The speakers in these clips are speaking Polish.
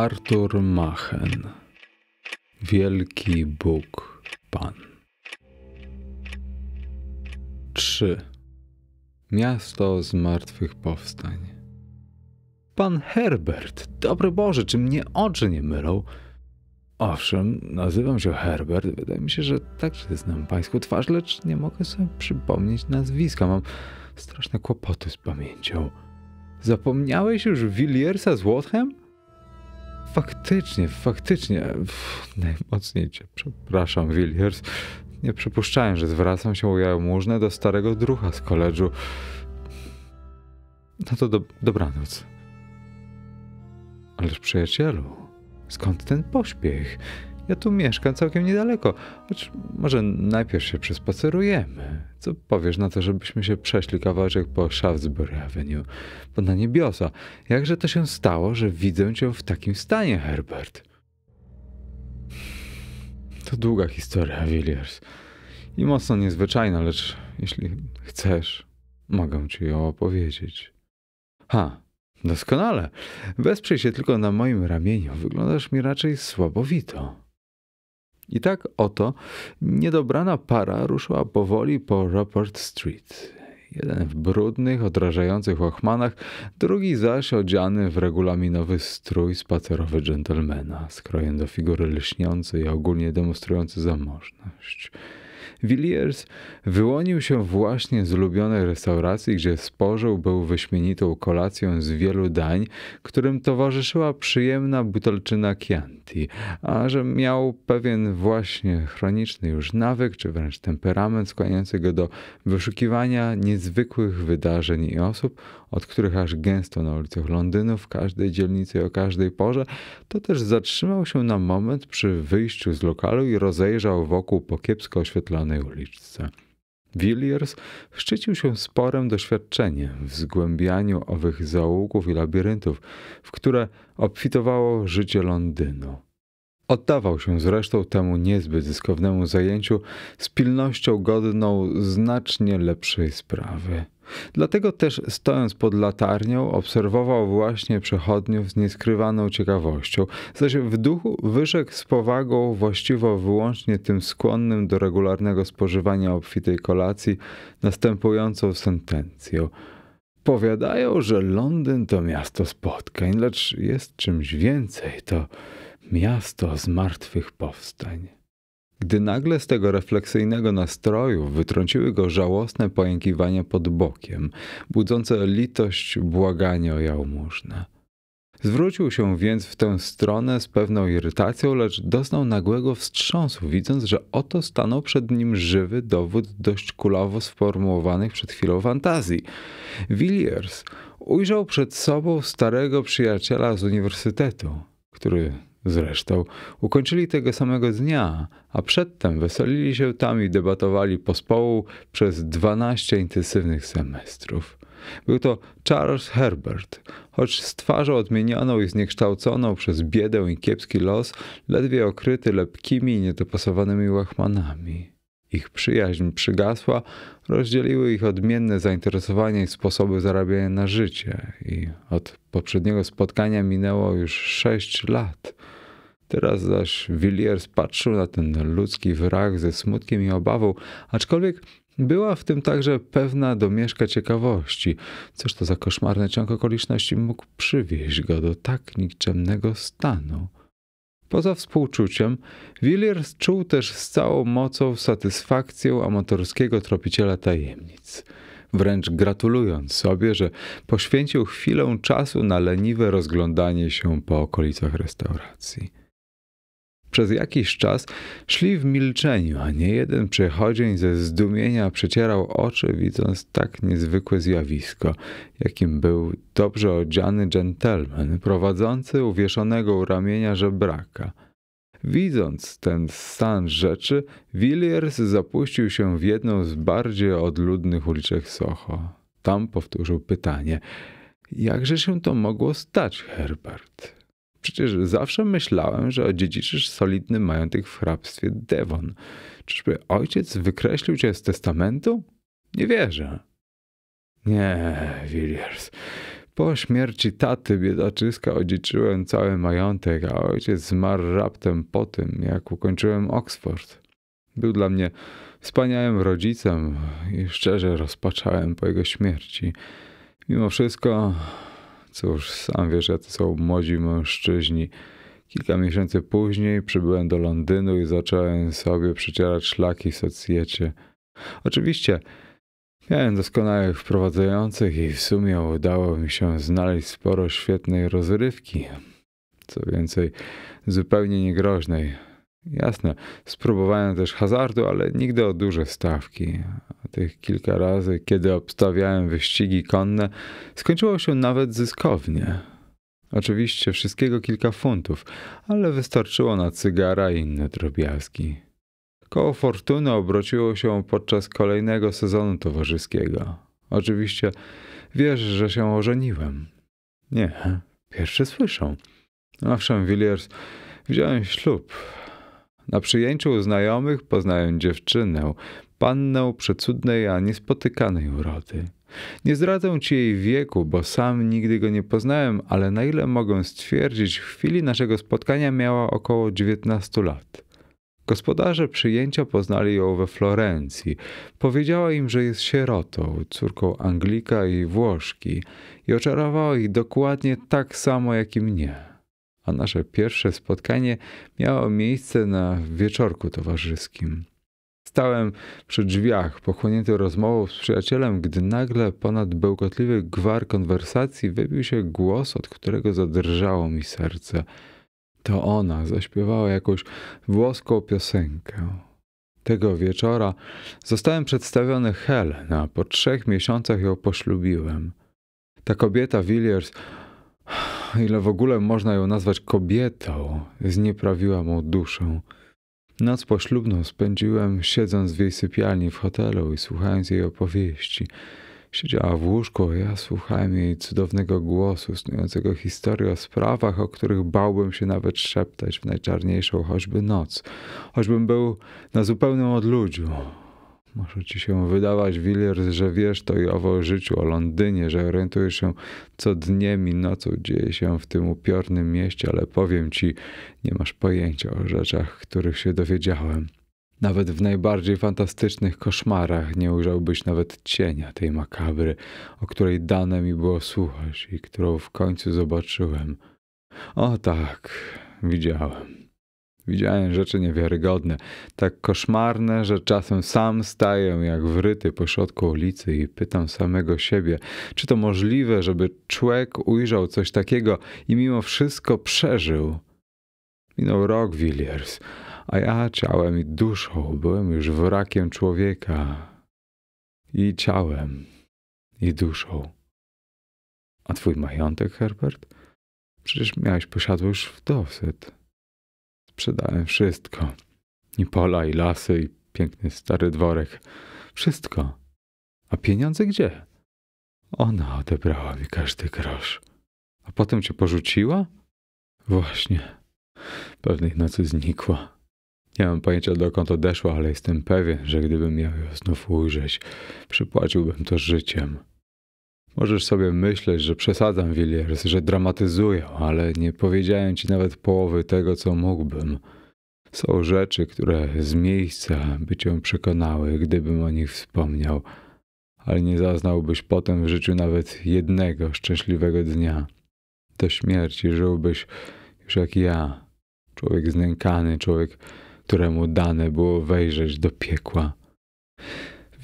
Artur Machen Wielki Bóg Pan 3. Miasto z martwych powstań Pan Herbert, dobry Boże, czy mnie oczy nie mylą? Owszem, nazywam się Herbert, wydaje mi się, że także znam pańską twarz, lecz nie mogę sobie przypomnieć nazwiska, mam straszne kłopoty z pamięcią. Zapomniałeś już Williersa z Łotchem? faktycznie, faktycznie, pff, najmocniej cię przepraszam, Williers. Nie przypuszczałem, że zwracam się o jałmużnę do starego drucha z koledżu. No to do, dobranoc. Ależ przyjacielu, skąd ten pośpiech? Ja tu mieszkam całkiem niedaleko, choć może najpierw się przespacerujemy. Co powiesz na to, żebyśmy się przeszli kawałek po Shaftesbury Avenue, bo na niebiosa. Jakże to się stało, że widzę cię w takim stanie, Herbert? To długa historia, Williers. I mocno niezwyczajna, lecz jeśli chcesz, mogę ci ją opowiedzieć. Ha, doskonale. Wesprzyj się tylko na moim ramieniu. Wyglądasz mi raczej słabowito. I tak oto niedobrana para ruszyła powoli po Rapport Street. Jeden w brudnych, odrażających łachmanach, drugi zaś odziany w regulaminowy strój spacerowy dżentelmena, skrojem do figury lśniącej i ogólnie demonstrujący zamożność. Villiers wyłonił się właśnie z ulubionej restauracji, gdzie spożył był wyśmienitą kolację z wielu dań, którym towarzyszyła przyjemna butelczyna Chianti, a że miał pewien właśnie chroniczny już nawyk, czy wręcz temperament skłaniający go do wyszukiwania niezwykłych wydarzeń i osób, od których aż gęsto na ulicach Londynu, w każdej dzielnicy i o każdej porze, to też zatrzymał się na moment przy wyjściu z lokalu i rozejrzał wokół po kiepsko oświetlonej uliczce. Williers szczycił się sporem doświadczeniem w zgłębianiu owych zaułków i labiryntów, w które obfitowało życie Londynu. Oddawał się zresztą temu niezbyt zyskownemu zajęciu z pilnością godną znacznie lepszej sprawy. Dlatego też stojąc pod latarnią, obserwował właśnie przechodniów z nieskrywaną ciekawością, zaś w duchu wyrzekł z powagą właściwą wyłącznie tym skłonnym do regularnego spożywania obfitej kolacji następującą sentencję. Powiadają, że Londyn to miasto spotkań, lecz jest czymś więcej, to miasto z martwych powstań gdy nagle z tego refleksyjnego nastroju wytrąciły go żałosne pojękiwania pod bokiem, budzące litość błaganie o jałmużnę. Zwrócił się więc w tę stronę z pewną irytacją, lecz doznał nagłego wstrząsu, widząc, że oto stanął przed nim żywy dowód dość kulawo sformułowanych przed chwilą fantazji. Williers ujrzał przed sobą starego przyjaciela z uniwersytetu, który Zresztą ukończyli tego samego dnia, a przedtem weselili się tam i debatowali pospołu przez 12 intensywnych semestrów. Był to Charles Herbert, choć z twarzą odmienioną i zniekształconą przez biedę i kiepski los, ledwie okryty lepkimi i niedopasowanymi łachmanami. Ich przyjaźń przygasła, rozdzieliły ich odmienne zainteresowania i sposoby zarabiania na życie, i od poprzedniego spotkania minęło już sześć lat – Teraz zaś Williers patrzył na ten ludzki wrak ze smutkiem i obawą, aczkolwiek była w tym także pewna domieszka ciekawości. Cóż to za koszmarny ciąg okoliczności mógł przywieźć go do tak nikczemnego stanu? Poza współczuciem, Williers czuł też z całą mocą satysfakcję amatorskiego tropiciela tajemnic. Wręcz gratulując sobie, że poświęcił chwilę czasu na leniwe rozglądanie się po okolicach restauracji. Przez jakiś czas szli w milczeniu, a nie jeden przechodzień ze zdumienia przecierał oczy, widząc tak niezwykłe zjawisko, jakim był dobrze odziany dżentelmen prowadzący uwieszonego u ramienia żebraka. Widząc ten stan rzeczy, Villiers zapuścił się w jedną z bardziej odludnych uliczek Soho. Tam powtórzył pytanie: Jakże się to mogło stać, Herbert? Przecież zawsze myślałem, że odziedziczysz solidny majątek w hrabstwie Devon. Czyżby ojciec wykreślił cię z testamentu? Nie wierzę. Nie, Williers. Po śmierci taty biedaczyska odziedziczyłem cały majątek, a ojciec zmarł raptem po tym, jak ukończyłem Oxford. Był dla mnie wspaniałym rodzicem i szczerze rozpaczałem po jego śmierci. Mimo wszystko Cóż, sam wiesz, jacy są młodzi mężczyźni. Kilka miesięcy później przybyłem do Londynu i zacząłem sobie przecierać szlaki socjecie. Oczywiście, miałem doskonałych wprowadzających i w sumie udało mi się znaleźć sporo świetnej rozrywki. Co więcej, zupełnie niegroźnej. Jasne, spróbowałem też hazardu, ale nigdy o duże stawki. Tych kilka razy, kiedy obstawiałem wyścigi konne, skończyło się nawet zyskownie. Oczywiście wszystkiego kilka funtów, ale wystarczyło na cygara i inne drobiazgi. Koło fortuny obrociło się podczas kolejnego sezonu towarzyskiego. Oczywiście wiesz, że się ożeniłem. Nie, pierwszy słyszą. Owszem, Williers, wziąłem ślub, na przyjęciu u znajomych poznają dziewczynę, pannę przecudnej, a niespotykanej urody. Nie zdradzę ci jej wieku, bo sam nigdy go nie poznałem, ale na ile mogę stwierdzić, w chwili naszego spotkania miała około 19 lat. Gospodarze przyjęcia poznali ją we Florencji. Powiedziała im, że jest sierotą, córką Anglika i Włoszki i oczarowała ich dokładnie tak samo jak i mnie a nasze pierwsze spotkanie miało miejsce na wieczorku towarzyskim. Stałem przy drzwiach, pochłonięty rozmową z przyjacielem, gdy nagle ponad bełkotliwy gwar konwersacji wybił się głos, od którego zadrżało mi serce. To ona zaśpiewała jakąś włoską piosenkę. Tego wieczora zostałem przedstawiony Helen, a po trzech miesiącach ją poślubiłem. Ta kobieta Williars ile w ogóle można ją nazwać kobietą, znieprawiła mu duszę. Noc poślubną spędziłem siedząc w jej sypialni w hotelu i słuchając jej opowieści. Siedziała w łóżku, a ja słuchałem jej cudownego głosu, snującego historię o sprawach, o których bałbym się nawet szeptać w najczarniejszą choćby noc, choćbym był na zupełnym odludziu. Może ci się wydawać, Williers, że wiesz to i owo o życiu, o Londynie, że orientujesz się co dniem i nocą dzieje się w tym upiornym mieście, ale powiem ci, nie masz pojęcia o rzeczach, których się dowiedziałem. Nawet w najbardziej fantastycznych koszmarach nie ujrzałbyś nawet cienia tej makabry, o której dane mi było słuchać i którą w końcu zobaczyłem. O tak, widziałem. Widziałem rzeczy niewiarygodne, tak koszmarne, że czasem sam staję jak wryty po środku ulicy i pytam samego siebie, czy to możliwe, żeby człek ujrzał coś takiego i mimo wszystko przeżył. Minął rok, Williers, a ja ciałem i duszą byłem już wrakiem człowieka. I ciałem, i duszą. A twój majątek, Herbert? Przecież miałeś posiadłość w dosyć. Sprzedałem wszystko. I pola, i lasy, i piękny stary dworek. Wszystko. A pieniądze gdzie? Ona odebrała mi każdy grosz. A potem cię porzuciła? Właśnie. Pewnej nocy znikła. Nie mam pojęcia dokąd odeszła, ale jestem pewien, że gdybym miał ją znów ujrzeć, przypłaciłbym to życiem. Możesz sobie myśleć, że przesadzam Williers, że dramatyzuję, ale nie powiedziałem ci nawet połowy tego, co mógłbym. Są rzeczy, które z miejsca by cię przekonały, gdybym o nich wspomniał, ale nie zaznałbyś potem w życiu nawet jednego szczęśliwego dnia. Do śmierci żyłbyś już jak ja, człowiek znękany, człowiek, któremu dane było wejrzeć do piekła.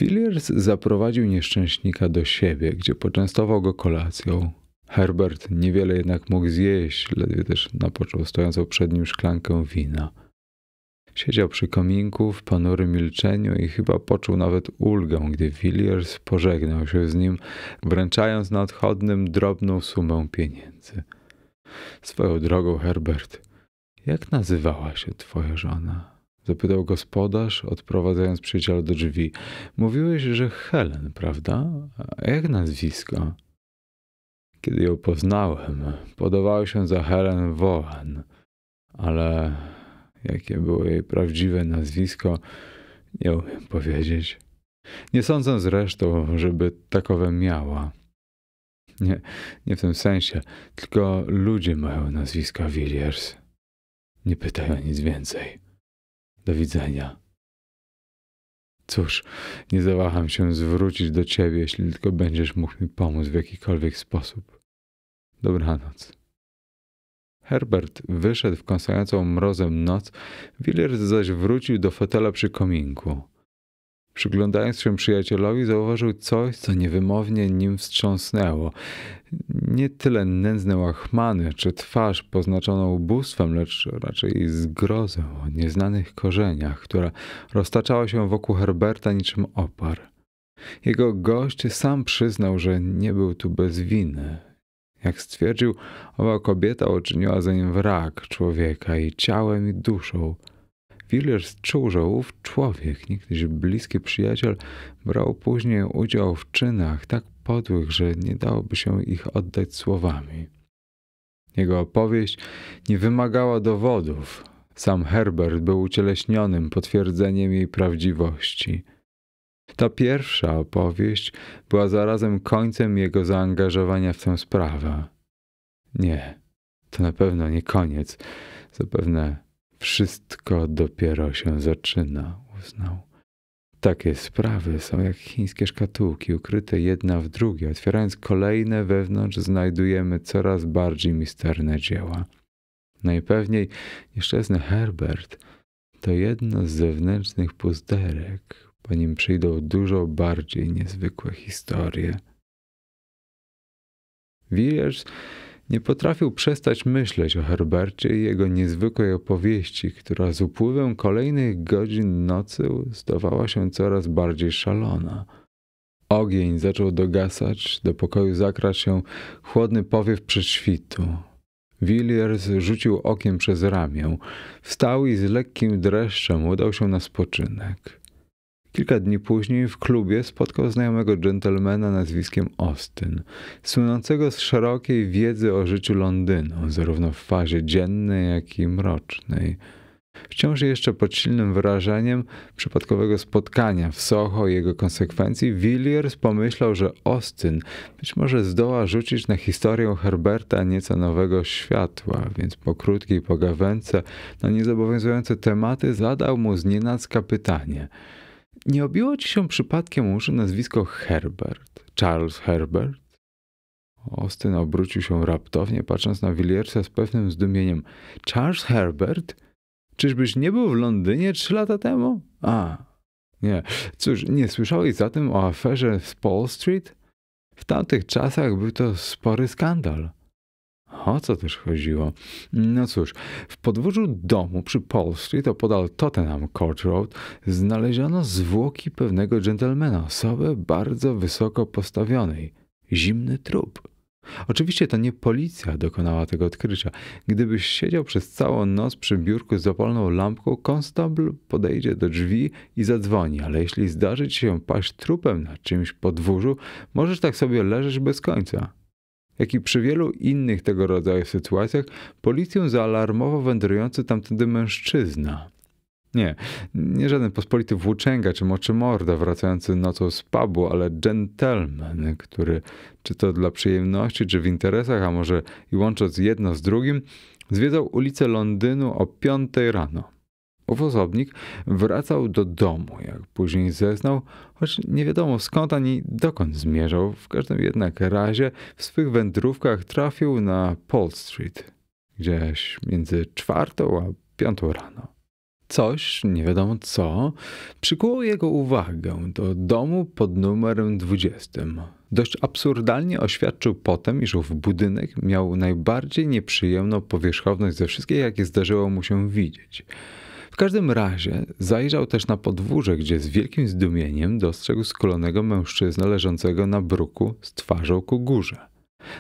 Villiers zaprowadził nieszczęśnika do siebie, gdzie poczęstował go kolacją. Herbert niewiele jednak mógł zjeść, ledwie też napoczął stojącą przed nim szklankę wina. Siedział przy kominku w ponurym milczeniu i chyba poczuł nawet ulgę, gdy Villiers pożegnał się z nim, wręczając na odchodnym drobną sumę pieniędzy. Swoją drogą, Herbert, jak nazywała się twoja żona? Zapytał gospodarz, odprowadzając przyjaciela do drzwi. Mówiłeś, że Helen, prawda? A jak nazwisko? Kiedy ją poznałem, podawała się za Helen Wohan, ale jakie było jej prawdziwe nazwisko, nie umiem powiedzieć. Nie sądzę zresztą, żeby takowe miała. Nie, nie w tym sensie, tylko ludzie mają nazwiska Williers. Nie pytaj o nic więcej. Do widzenia. Cóż, nie zawaham się zwrócić do ciebie, jeśli tylko będziesz mógł mi pomóc w jakikolwiek sposób. Dobranoc. Herbert wyszedł w kąsającą mrozem noc, Willer zaś wrócił do fotela przy kominku. Przyglądając się przyjacielowi, zauważył coś, co niewymownie nim wstrząsnęło. Nie tyle nędzne łachmany czy twarz poznaczoną ubóstwem, lecz raczej zgrozą o nieznanych korzeniach, która roztaczała się wokół Herberta niczym opar. Jego gość sam przyznał, że nie był tu bez winy. Jak stwierdził, owa kobieta uczyniła za nim wrak człowieka i ciałem i duszą – czuł, z ów człowiek, niegdyś bliski przyjaciel, brał później udział w czynach tak podłych, że nie dałoby się ich oddać słowami. Jego opowieść nie wymagała dowodów. Sam Herbert był ucieleśnionym potwierdzeniem jej prawdziwości. Ta pierwsza opowieść była zarazem końcem jego zaangażowania w tę sprawę. Nie, to na pewno nie koniec. Zapewne wszystko dopiero się zaczyna, uznał. Takie sprawy są jak chińskie szkatułki, ukryte jedna w drugiej. Otwierając kolejne wewnątrz, znajdujemy coraz bardziej misterne dzieła. Najpewniej nieszczęsny Herbert to jedno z zewnętrznych puzderek, po nim przyjdą dużo bardziej niezwykłe historie. Williers nie potrafił przestać myśleć o Herbercie i jego niezwykłej opowieści, która z upływem kolejnych godzin nocy zdawała się coraz bardziej szalona. Ogień zaczął dogasać, do pokoju zakradł się chłodny powiew prześwitu. Williers rzucił okiem przez ramię, wstał i z lekkim dreszczem udał się na spoczynek. Kilka dni później w klubie spotkał znajomego dżentelmena nazwiskiem Austin, słynącego z szerokiej wiedzy o życiu Londynu, zarówno w fazie dziennej, jak i mrocznej. Wciąż jeszcze pod silnym wrażeniem przypadkowego spotkania w Soho i jego konsekwencji, Villiers pomyślał, że Austin być może zdoła rzucić na historię Herberta nieco nowego światła, więc po krótkiej pogawędce na niezobowiązujące tematy zadał mu znienacka pytanie – nie obiło ci się przypadkiem uszy nazwisko Herbert? Charles Herbert? Austin obrócił się raptownie, patrząc na Williersa z pewnym zdumieniem. Charles Herbert? Czyżbyś nie był w Londynie trzy lata temu? A, nie. Cóż, nie słyszałeś zatem o aferze z Paul Street? W tamtych czasach był to spory skandal. O co też chodziło? No cóż, w podwórzu domu przy Paul Street podal Tottenham Court Road znaleziono zwłoki pewnego dżentelmena, osoby bardzo wysoko postawionej. Zimny trup. Oczywiście to nie policja dokonała tego odkrycia. Gdybyś siedział przez całą noc przy biurku z zapalną lampką, konstabl podejdzie do drzwi i zadzwoni, ale jeśli zdarzy ci się paść trupem na czymś podwórzu, możesz tak sobie leżeć bez końca jak i przy wielu innych tego rodzaju sytuacjach, policję zaalarmował wędrujący tamtędy mężczyzna. Nie, nie żaden pospolity włóczęga czy moczymorda wracający nocą z pubu, ale gentleman, który czy to dla przyjemności, czy w interesach, a może i łącząc jedno z drugim, zwiedzał ulice Londynu o 5 rano. Ów osobnik wracał do domu, jak później zeznał, choć nie wiadomo skąd ani dokąd zmierzał. W każdym jednak razie w swych wędrówkach trafił na Paul Street, gdzieś między czwartą a piątą rano. Coś, nie wiadomo co, przykuło jego uwagę do domu pod numerem 20. Dość absurdalnie oświadczył potem, iż ów budynek miał najbardziej nieprzyjemną powierzchowność ze wszystkich, jakie zdarzyło mu się widzieć każdym razie zajrzał też na podwórze, gdzie z wielkim zdumieniem dostrzegł skulonego mężczyznę leżącego na bruku z twarzą ku górze.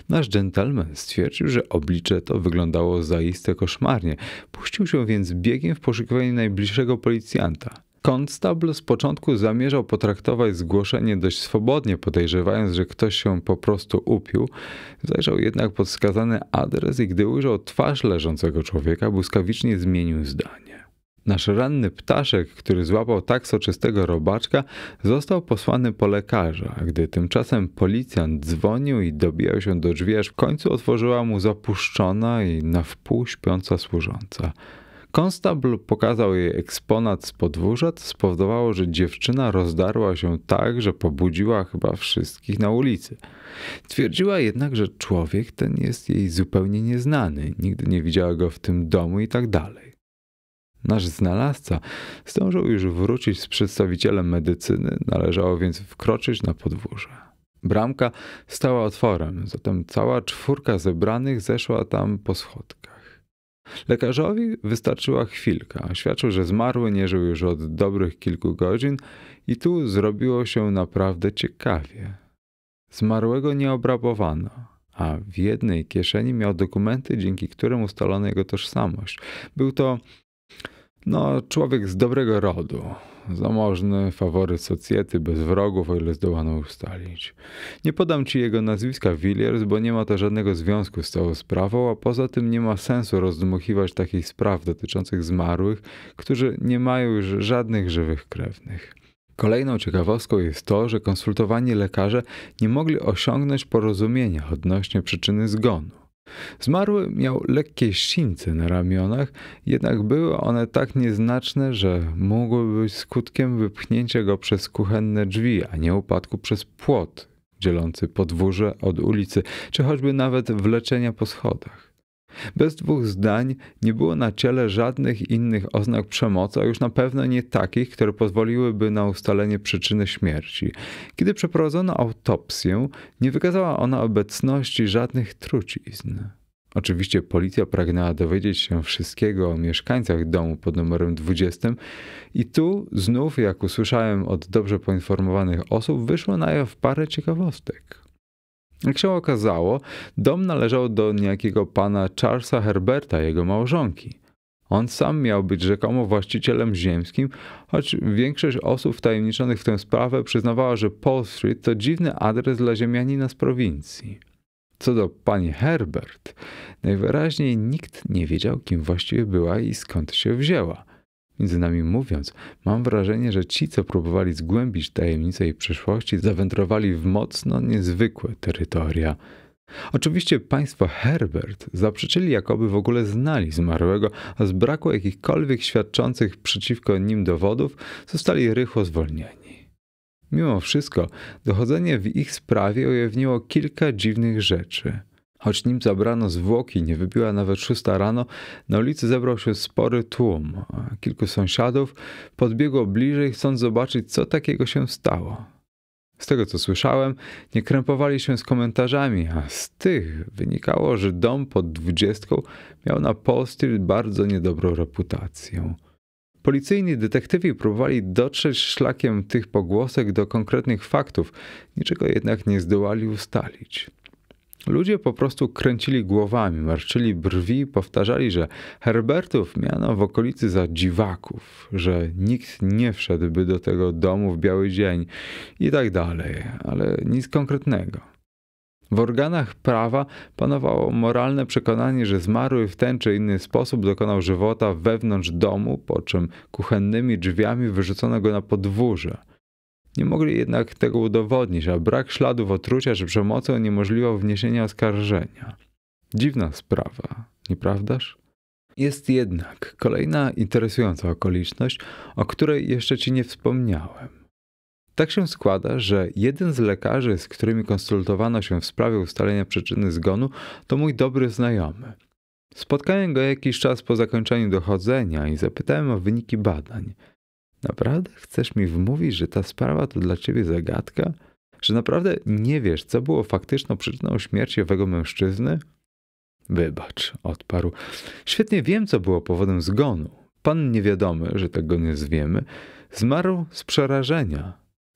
Nasz dżentelmen stwierdził, że oblicze to wyglądało zaiste koszmarnie. Puścił się więc biegiem w poszukiwaniu najbliższego policjanta. Konstabl z początku zamierzał potraktować zgłoszenie dość swobodnie, podejrzewając, że ktoś się po prostu upił. Zajrzał jednak pod wskazany adres i gdy ujrzał twarz leżącego człowieka, błyskawicznie zmienił zdanie. Nasz ranny ptaszek, który złapał tak soczystego robaczka, został posłany po lekarza. Gdy tymczasem policjant dzwonił i dobijał się do drzwi, aż w końcu otworzyła mu zapuszczona i na wpół śpiąca służąca. Konstabl pokazał jej eksponat z podwórza, co spowodowało, że dziewczyna rozdarła się tak, że pobudziła chyba wszystkich na ulicy. Twierdziła jednak, że człowiek ten jest jej zupełnie nieznany, nigdy nie widziała go w tym domu i tak dalej. Nasz znalazca zdążył już wrócić z przedstawicielem medycyny, należało więc wkroczyć na podwórze. Bramka stała otworem, zatem cała czwórka zebranych zeszła tam po schodkach. Lekarzowi wystarczyła chwilka. oświadczył, że zmarły nie żył już od dobrych kilku godzin i tu zrobiło się naprawdę ciekawie. Zmarłego nie obrabowano, a w jednej kieszeni miał dokumenty, dzięki którym ustalono jego tożsamość. Był to no, człowiek z dobrego rodu, zamożny, faworyt socjety, bez wrogów, o ile zdołano ustalić. Nie podam ci jego nazwiska, Williers, bo nie ma to żadnego związku z całą sprawą, a poza tym nie ma sensu rozdmuchiwać takich spraw dotyczących zmarłych, którzy nie mają już żadnych żywych krewnych. Kolejną ciekawostką jest to, że konsultowani lekarze nie mogli osiągnąć porozumienia odnośnie przyczyny zgonu. Zmarły miał lekkie sińce na ramionach, jednak były one tak nieznaczne, że mogły być skutkiem wypchnięcia go przez kuchenne drzwi, a nie upadku przez płot dzielący podwórze od ulicy, czy choćby nawet wleczenia po schodach. Bez dwóch zdań nie było na ciele żadnych innych oznak przemocy, a już na pewno nie takich, które pozwoliłyby na ustalenie przyczyny śmierci. Kiedy przeprowadzono autopsję, nie wykazała ona obecności żadnych trucizn. Oczywiście policja pragnęła dowiedzieć się wszystkiego o mieszkańcach domu pod numerem 20 i tu znów, jak usłyszałem od dobrze poinformowanych osób, wyszło na jaw parę ciekawostek. Jak się okazało, dom należał do niejakiego pana Charlesa Herberta, jego małżonki. On sam miał być rzekomo właścicielem ziemskim, choć większość osób tajemniczonych w tę sprawę przyznawała, że Paul Street to dziwny adres dla ziemianina z prowincji. Co do pani Herbert, najwyraźniej nikt nie wiedział, kim właściwie była i skąd się wzięła. Między nami mówiąc, mam wrażenie, że ci, co próbowali zgłębić tajemnice jej przeszłości, zawędrowali w mocno niezwykłe terytoria. Oczywiście państwo Herbert zaprzeczyli, jakoby w ogóle znali zmarłego, a z braku jakichkolwiek świadczących przeciwko nim dowodów, zostali rychło zwolnieni. Mimo wszystko, dochodzenie w ich sprawie ujawniło kilka dziwnych rzeczy – Choć nim zabrano zwłoki, nie wybiła nawet szósta rano, na ulicy zebrał się spory tłum. Kilku sąsiadów podbiegło bliżej, chcąc zobaczyć, co takiego się stało. Z tego co słyszałem, nie krępowali się z komentarzami, a z tych wynikało, że dom pod dwudziestką miał na Paul Street bardzo niedobrą reputację. Policyjni detektywi próbowali dotrzeć szlakiem tych pogłosek do konkretnych faktów, niczego jednak nie zdołali ustalić. Ludzie po prostu kręcili głowami, marszczyli brwi, powtarzali, że Herbertów miano w okolicy za dziwaków, że nikt nie wszedłby do tego domu w biały dzień i tak dalej, ale nic konkretnego. W organach prawa panowało moralne przekonanie, że zmarły w ten czy inny sposób dokonał żywota wewnątrz domu, po czym kuchennymi drzwiami wyrzucono go na podwórze – nie mogli jednak tego udowodnić, a brak śladów otrucia czy przemocy uniemożliwiał wniesienia oskarżenia. Dziwna sprawa, nieprawdaż? Jest jednak kolejna interesująca okoliczność, o której jeszcze ci nie wspomniałem. Tak się składa, że jeden z lekarzy, z którymi konsultowano się w sprawie ustalenia przyczyny zgonu, to mój dobry znajomy. Spotkałem go jakiś czas po zakończeniu dochodzenia i zapytałem o wyniki badań. Naprawdę chcesz mi wmówić, że ta sprawa to dla ciebie zagadka? Że naprawdę nie wiesz, co było faktyczną przyczyną śmierci owego mężczyzny? Wybacz, odparł. Świetnie wiem, co było powodem zgonu. Pan niewiadomy, że tego nie zwiemy, zmarł z przerażenia.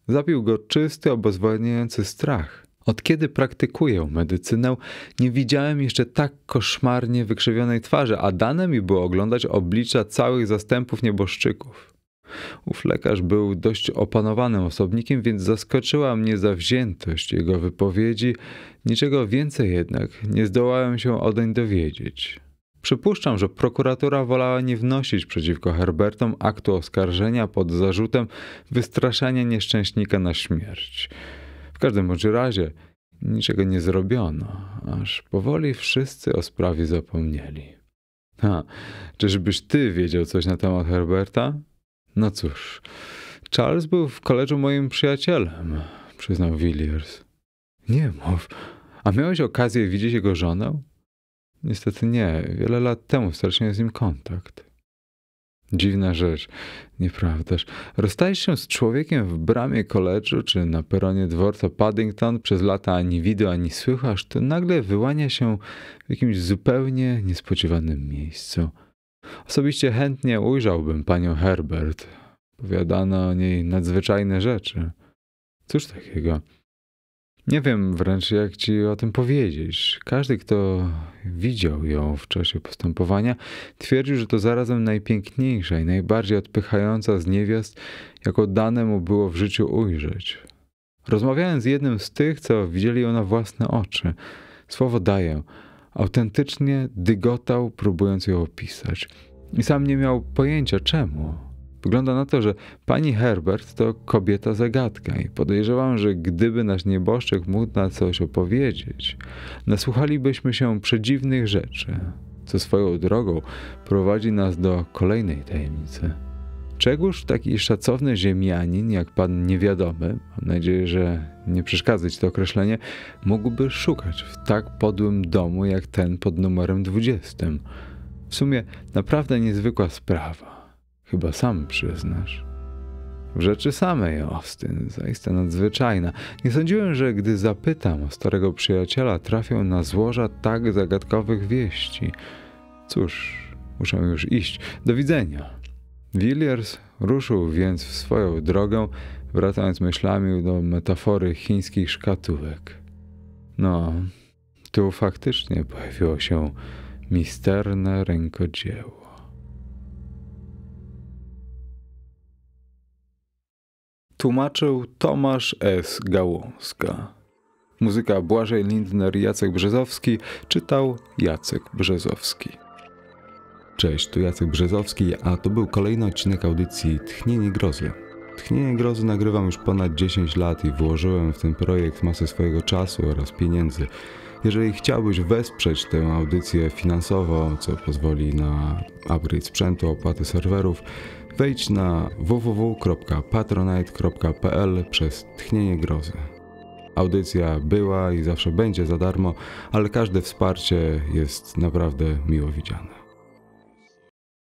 Zabił go czysty, obozwalniający strach. Od kiedy praktykuję medycynę, nie widziałem jeszcze tak koszmarnie wykrzywionej twarzy, a dane mi było oglądać oblicza całych zastępów nieboszczyków. Ów lekarz był dość opanowanym osobnikiem, więc zaskoczyła mnie zawziętość jego wypowiedzi. Niczego więcej jednak nie zdołałem się odeń dowiedzieć. Przypuszczam, że prokuratura wolała nie wnosić przeciwko Herbertom aktu oskarżenia pod zarzutem wystraszania nieszczęśnika na śmierć. W każdym bądź razie niczego nie zrobiono, aż powoli wszyscy o sprawie zapomnieli. Ha, czyżbyś ty wiedział coś na temat Herberta? No cóż, Charles był w koleżu moim przyjacielem, przyznał Williers. Nie mów. A miałeś okazję widzieć jego żonę? Niestety nie. Wiele lat temu straciłem z nim kontakt. Dziwna rzecz, nieprawdaż. Rozstajesz się z człowiekiem w bramie koledżu czy na peronie dworca Paddington, przez lata ani widu, ani słychasz, to nagle wyłania się w jakimś zupełnie niespodziewanym miejscu – Osobiście chętnie ujrzałbym panią Herbert. Powiadano o niej nadzwyczajne rzeczy. Cóż takiego? Nie wiem wręcz, jak ci o tym powiedzieć. Każdy, kto widział ją w czasie postępowania, twierdził, że to zarazem najpiękniejsza i najbardziej odpychająca z niewiast, jaką dane mu było w życiu ujrzeć. Rozmawiałem z jednym z tych, co widzieli ją na własne oczy. Słowo daję, Autentycznie dygotał, próbując ją opisać. I sam nie miał pojęcia czemu. Wygląda na to, że pani Herbert to kobieta zagadka i podejrzewam, że gdyby nasz nieboszczyk mógł na coś opowiedzieć, nasłuchalibyśmy się przedziwnych rzeczy, co swoją drogą prowadzi nas do kolejnej tajemnicy. Czegóż taki szacowny ziemianin jak pan niewiadomy, mam nadzieję, że nie przeszkadzać to określenie, mógłby szukać w tak podłym domu jak ten pod numerem 20. W sumie naprawdę niezwykła sprawa. Chyba sam przyznasz. W rzeczy samej Austin zaiste nadzwyczajna. Nie sądziłem, że gdy zapytam o starego przyjaciela, trafię na złoża tak zagadkowych wieści. Cóż, muszę już iść. Do widzenia. Williars ruszył więc w swoją drogę, wracając myślami do metafory chińskich szkatułek. No, tu faktycznie pojawiło się misterne rękodzieło. Tłumaczył Tomasz S. Gałązka. Muzyka Błażej Lindner, Jacek Brzezowski, czytał Jacek Brzezowski. Cześć, tu Jacek Brzezowski, a to był kolejny odcinek audycji Tchnienie Grozle. Tchnienie grozy nagrywam już ponad 10 lat i włożyłem w ten projekt masę swojego czasu oraz pieniędzy. Jeżeli chciałbyś wesprzeć tę audycję finansowo, co pozwoli na upgrade sprzętu, opłaty serwerów, wejdź na www.patronite.pl przez tchnienie grozy. Audycja była i zawsze będzie za darmo, ale każde wsparcie jest naprawdę miło widziane.